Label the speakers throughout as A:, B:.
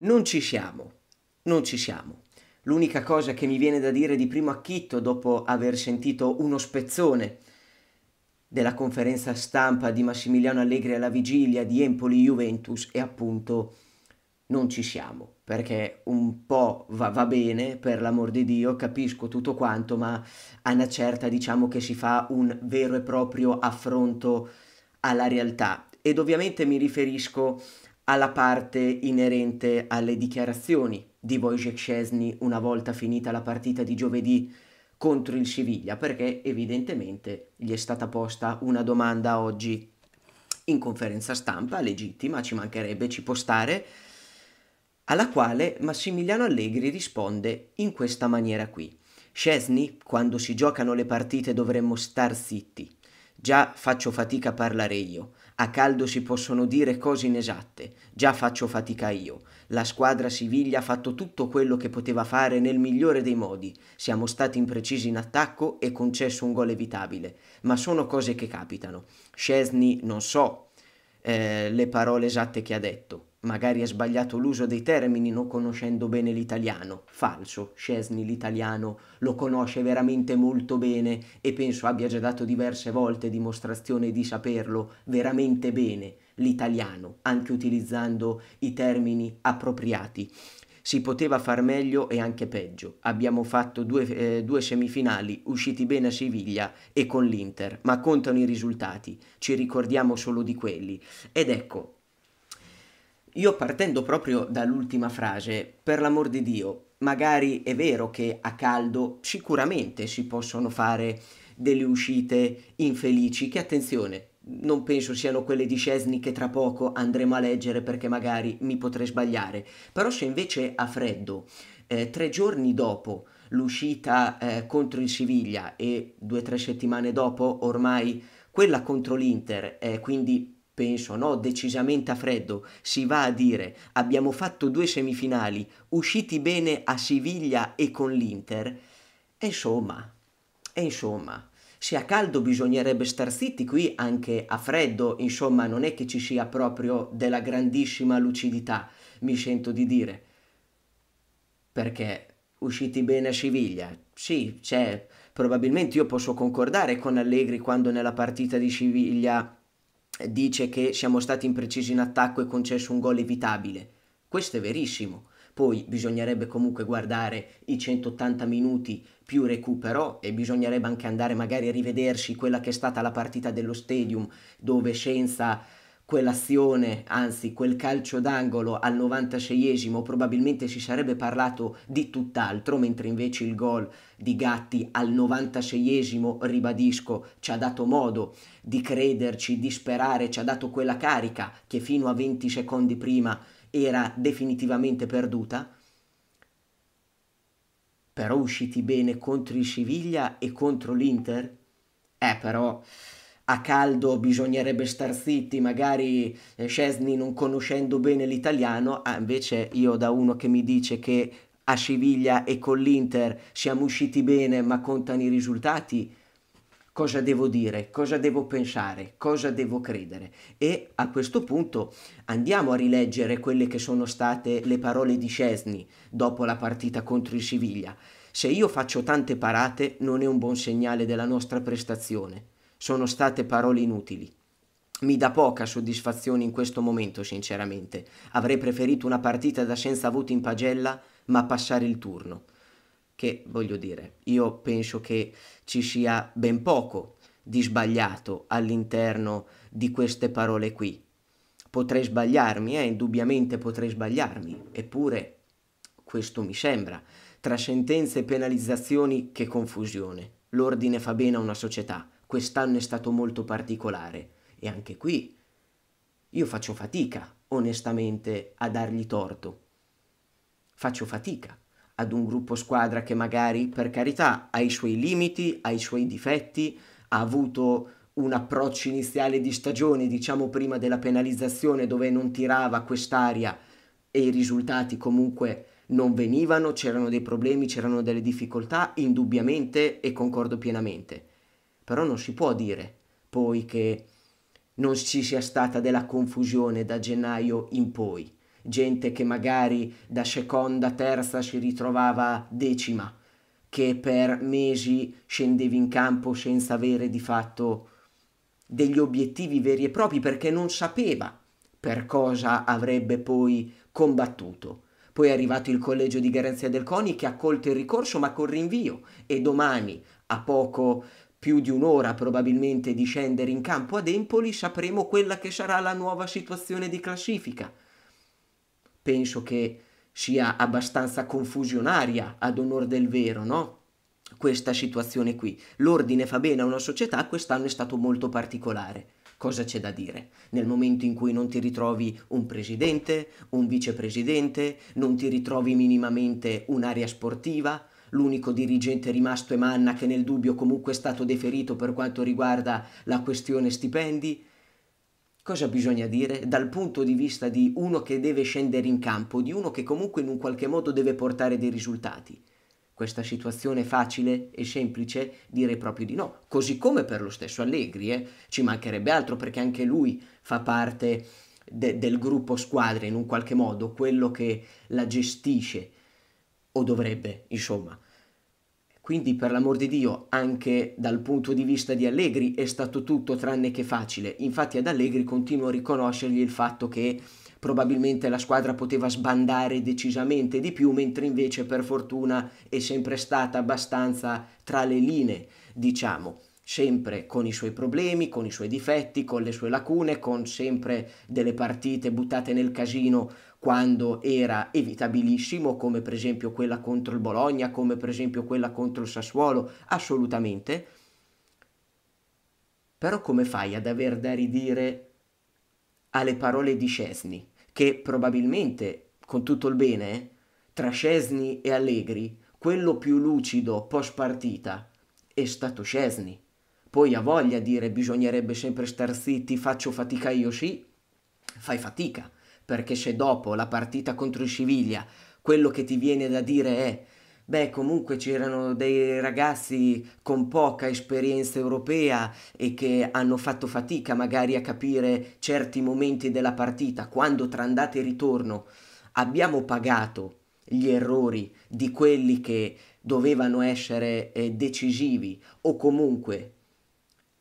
A: Non ci siamo, non ci siamo. L'unica cosa che mi viene da dire di primo acchitto dopo aver sentito uno spezzone della conferenza stampa di Massimiliano Allegri alla vigilia di Empoli Juventus è appunto non ci siamo, perché un po' va, va, bene, per l'amor di Dio, capisco tutto quanto, ma a una certa diciamo che si fa un vero e proprio affronto alla realtà. Ed ovviamente mi riferisco alla parte inerente alle dichiarazioni di Wojciech Szczesny una volta finita la partita di giovedì contro il Siviglia, perché evidentemente gli è stata posta una domanda oggi in conferenza stampa, legittima, ci mancherebbe, ci può stare, alla quale Massimiliano Allegri risponde in questa maniera qui. Scesni, quando si giocano le partite dovremmo star zitti. Già faccio fatica a parlare io. A caldo si possono dire cose inesatte, già faccio fatica io. La squadra Siviglia ha fatto tutto quello che poteva fare nel migliore dei modi, siamo stati imprecisi in attacco e concesso un gol evitabile, ma sono cose che capitano. Scesni non so eh, le parole esatte che ha detto, Magari ha sbagliato l'uso dei termini non conoscendo bene l'italiano. Falso, Scesni l'italiano lo conosce veramente molto bene e penso abbia già dato diverse volte dimostrazione di saperlo veramente bene l'italiano, anche utilizzando i termini appropriati. Si poteva far meglio e anche peggio. Abbiamo fatto due, eh, due semifinali, usciti bene a Siviglia e con l'Inter, ma contano i risultati, ci ricordiamo solo di quelli. Ed ecco, io partendo proprio dall'ultima frase, per l'amor di Dio, magari è vero che a caldo sicuramente si possono fare delle uscite infelici, che attenzione, non penso siano quelle di Scesni che tra poco andremo a leggere perché magari mi potrei sbagliare, però se invece a freddo, eh, tre giorni dopo l'uscita eh, contro il Siviglia e due o tre settimane dopo ormai quella contro l'Inter, eh, quindi penso no, decisamente a freddo, si va a dire abbiamo fatto due semifinali, usciti bene a Siviglia e con l'Inter, e insomma, e insomma, se a caldo bisognerebbe star zitti qui anche a freddo, insomma non è che ci sia proprio della grandissima lucidità, mi sento di dire. Perché usciti bene a Siviglia, sì, c'è, probabilmente io posso concordare con Allegri quando nella partita di Siviglia dice che siamo stati imprecisi in attacco e concesso un gol evitabile. Questo è verissimo. Poi bisognerebbe comunque guardare i 180 minuti più recupero e bisognerebbe anche andare magari a rivedersi quella che è stata la partita dello stadium dove senza quell'azione, anzi quel calcio d'angolo al 96esimo probabilmente si sarebbe parlato di tutt'altro, mentre invece il gol di Gatti al 96esimo, ribadisco, ci ha dato modo di crederci, di sperare, ci ha dato quella carica che fino a 20 secondi prima era definitivamente perduta. Però usciti bene contro il Siviglia e contro l'Inter? Eh però a caldo bisognerebbe star zitti, magari Scesni eh, non conoscendo bene l'italiano, ah, invece io da uno che mi dice che a Siviglia e con l'Inter siamo usciti bene ma contano i risultati, cosa devo dire, cosa devo pensare, cosa devo credere. E a questo punto andiamo a rileggere quelle che sono state le parole di Cesni dopo la partita contro il Siviglia. Se io faccio tante parate non è un buon segnale della nostra prestazione sono state parole inutili. Mi dà poca soddisfazione in questo momento, sinceramente. Avrei preferito una partita da senza voti in pagella, ma passare il turno. Che voglio dire, io penso che ci sia ben poco di sbagliato all'interno di queste parole qui. Potrei sbagliarmi, eh, indubbiamente potrei sbagliarmi, eppure questo mi sembra. Tra sentenze e penalizzazioni, che confusione. L'ordine fa bene a una società quest'anno è stato molto particolare e anche qui io faccio fatica, onestamente, a dargli torto. Faccio fatica ad un gruppo squadra che magari, per carità, ha i suoi limiti, ha i suoi difetti, ha avuto un approccio iniziale di stagione, diciamo prima della penalizzazione, dove non tirava quest'aria e i risultati comunque non venivano, c'erano dei problemi, c'erano delle difficoltà, indubbiamente e concordo pienamente però non si può dire poi che non ci sia stata della confusione da gennaio in poi. Gente che magari da seconda, terza si ritrovava decima, che per mesi scendevi in campo senza avere di fatto degli obiettivi veri e propri perché non sapeva per cosa avrebbe poi combattuto. Poi è arrivato il collegio di garanzia del CONI che ha accolto il ricorso ma con rinvio e domani, a poco più di un'ora probabilmente di scendere in campo ad Empoli, sapremo quella che sarà la nuova situazione di classifica. Penso che sia abbastanza confusionaria ad onor del vero, no? Questa situazione qui. L'ordine fa bene a una società, quest'anno è stato molto particolare cosa c'è da dire. Nel momento in cui non ti ritrovi un presidente, un vicepresidente, non ti ritrovi minimamente un'area sportiva, L'unico dirigente rimasto è Manna che nel dubbio comunque è stato deferito per quanto riguarda la questione stipendi. Cosa bisogna dire dal punto di vista di uno che deve scendere in campo, di uno che comunque in un qualche modo deve portare dei risultati? Questa situazione facile e semplice? Dire proprio di no, così come per lo stesso Allegri, eh? ci mancherebbe altro perché anche lui fa parte de del gruppo squadre in un qualche modo, quello che la gestisce o dovrebbe, insomma. Quindi, per l'amor di Dio, anche dal punto di vista di Allegri è stato tutto tranne che facile. Infatti, ad Allegri continuo a riconoscergli il fatto che probabilmente la squadra poteva sbandare decisamente di più, mentre invece, per fortuna, è sempre stata abbastanza tra le linee, diciamo. Sempre con i suoi problemi, con i suoi difetti, con le sue lacune, con sempre delle partite buttate nel casino quando era evitabilissimo, come per esempio quella contro il Bologna, come per esempio quella contro il Sassuolo, assolutamente. Però come fai ad aver da ridire alle parole di Scesni, che probabilmente, con tutto il bene, eh, tra Scesni e Allegri, quello più lucido post partita è stato Scesni. Poi ha voglia dire bisognerebbe sempre star zitti, faccio fatica io sì, fai fatica perché se dopo la partita contro il Siviglia quello che ti viene da dire è beh comunque c'erano dei ragazzi con poca esperienza europea e che hanno fatto fatica magari a capire certi momenti della partita quando tra andata e ritorno abbiamo pagato gli errori di quelli che dovevano essere eh, decisivi o comunque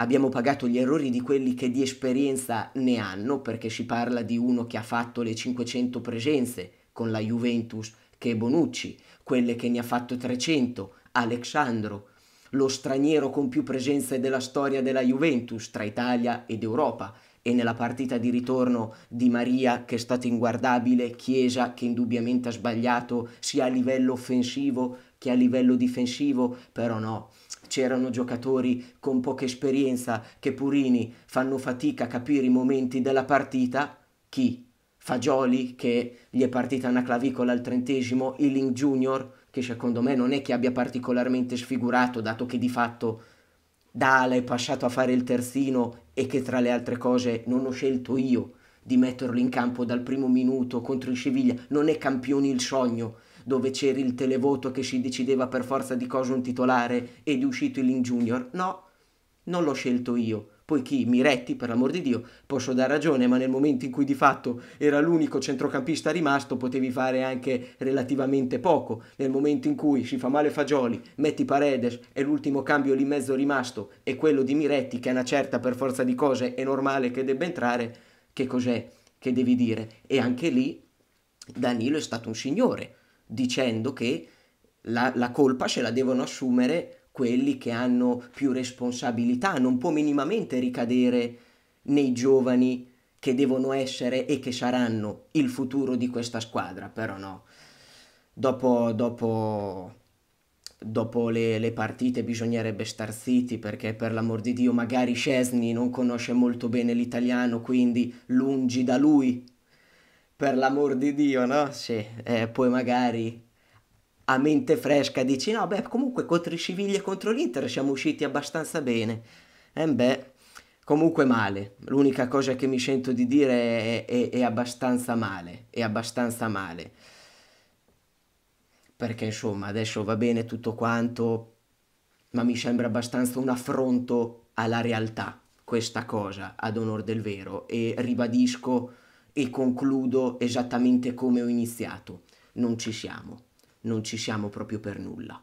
A: abbiamo pagato gli errori di quelli che di esperienza ne hanno, perché si parla di uno che ha fatto le 500 presenze con la Juventus, che è Bonucci, quelle che ne ha fatto 300, Alexandro, lo straniero con più presenze della storia della Juventus tra Italia ed Europa, e nella partita di ritorno di Maria che è stato inguardabile, Chiesa che indubbiamente ha sbagliato sia a livello offensivo che a livello difensivo, però no, c'erano giocatori con poca esperienza che purini fanno fatica a capire i momenti della partita, chi? Fagioli che gli è partita una clavicola al trentesimo, Ealing Junior che secondo me non è che abbia particolarmente sfigurato dato che di fatto Dale è passato a fare il terzino e che tra le altre cose non ho scelto io di metterlo in campo dal primo minuto contro il Siviglia, non è campioni il sogno, dove c'era il televoto che si decideva per forza di cosa un titolare ed è uscito il Lin Junior. No, non l'ho scelto io. Poi chi? Miretti, per l'amor di Dio, posso dare ragione, ma nel momento in cui di fatto era l'unico centrocampista rimasto, potevi fare anche relativamente poco. Nel momento in cui si fa male Fagioli, metti Paredes e l'ultimo cambio lì in mezzo rimasto è quello di Miretti, che è una certa per forza di cose, è normale che debba entrare, che cos'è che devi dire? E anche lì Danilo è stato un signore, dicendo che la, la colpa ce la devono assumere quelli che hanno più responsabilità, non può minimamente ricadere nei giovani che devono essere e che saranno il futuro di questa squadra, però no. Dopo, dopo, dopo le, le, partite bisognerebbe star zitti perché per l'amor di Dio magari Scesni non conosce molto bene l'italiano, quindi lungi da lui per l'amor di Dio, no? Sì, eh, poi magari a mente fresca dici no, beh, comunque contro i Civiglia e contro l'Inter siamo usciti abbastanza bene. eh, beh, comunque male. L'unica cosa che mi sento di dire è, è, è abbastanza male, è abbastanza male. Perché insomma, adesso va bene tutto quanto, ma mi sembra abbastanza un affronto alla realtà questa cosa, ad onore del vero, e ribadisco e concludo esattamente come ho iniziato. Non ci siamo, non ci siamo proprio per nulla.